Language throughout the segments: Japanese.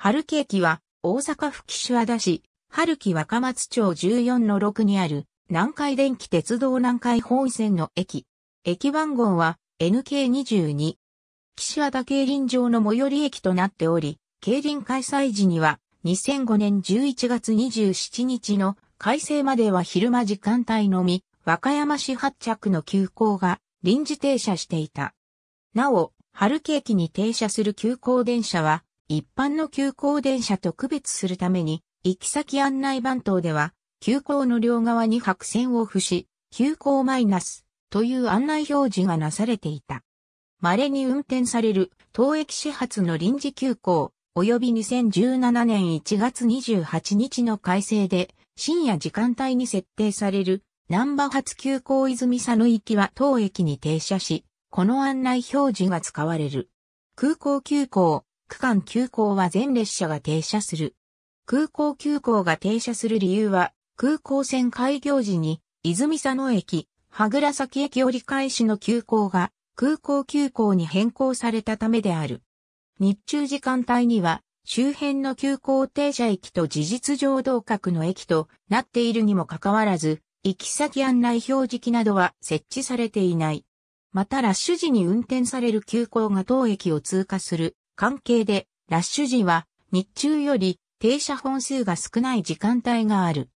春木駅は、大阪府岸和田市、春木若松町14の6にある、南海電気鉄道南海本線の駅。駅番号は、NK22。岸和田競輪場の最寄り駅となっており、競輪開催時には、2005年11月27日の改正までは昼間時間帯のみ、和歌山市発着の急行が臨時停車していた。なお、春木駅に停車する急行電車は、一般の急行電車と区別するために、行き先案内番頭では、急行の両側に白線を付し、急行マイナスという案内表示がなされていた。稀に運転される当駅始発の臨時急行、及び2017年1月28日の改正で、深夜時間帯に設定される、南波発急行泉佐野行きは当駅に停車し、この案内表示が使われる。空港急行、区間急行は全列車が停車する。空港急行が停車する理由は、空港線開業時に、泉佐野駅、羽倉崎駅折り返しの急行が、空港急行に変更されたためである。日中時間帯には、周辺の急行停車駅と事実上同格の駅となっているにもかかわらず、行き先案内表示機などは設置されていない。またラッシュ時に運転される急行が当駅を通過する関係で、ラッシュ時は日中より停車本数が少ない時間帯がある。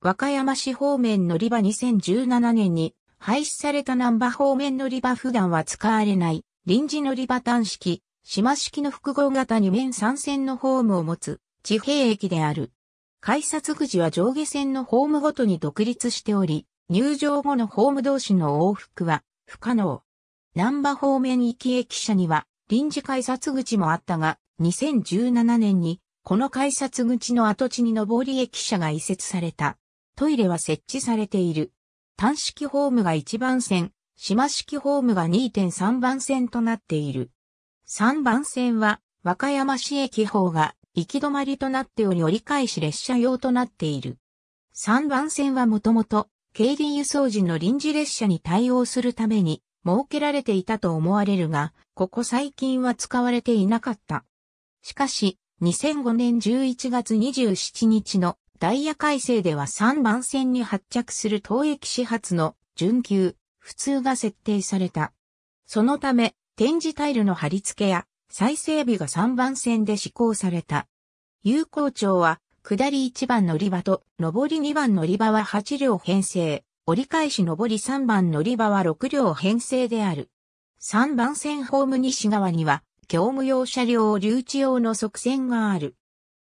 和歌山市方面乗り場2017年に廃止された南波方面乗り場普段は使われない臨時乗り場端式、島式の複合型2面3線のホームを持つ地平駅である。改札口は上下線のホームごとに独立しており、入場後のホーム同士の往復は不可能。南波方面行き駅舎には臨時改札口もあったが、2017年にこの改札口の跡地に上り駅舎が移設された。トイレは設置されている。単式ホームが1番線、島式ホームが2.3番線となっている。3番線は和歌山市駅方が行き止まりとなっており折り返し列車用となっている。3番線はもともと経輪輸送時の臨時列車に対応するために設けられていたと思われるが、ここ最近は使われていなかった。しかし、2005年11月27日のダイヤ改正では3番線に発着する当駅始発の準急、普通が設定された。そのため、展示タイルの貼り付けや再整備が3番線で施行された。有効町は、下り1番乗り場と上り2番乗り場は8両編成、折り返し上り3番乗り場は6両編成である。3番線ホーム西側には、業務用車両留置用の側線がある。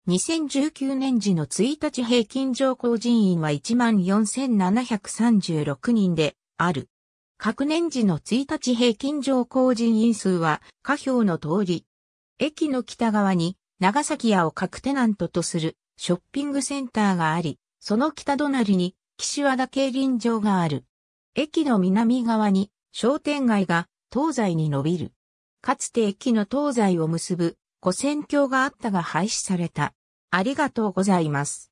2019年時の1日平均乗降人員は14,736人である。各年時の1日平均乗降人員数は下表の通り。駅の北側に長崎屋を各テナントとするショッピングセンターがあり、その北隣に岸和田競輪場がある。駅の南側に商店街が東西に伸びる。かつて駅の東西を結ぶ、古戦橋があったが廃止された。ありがとうございます。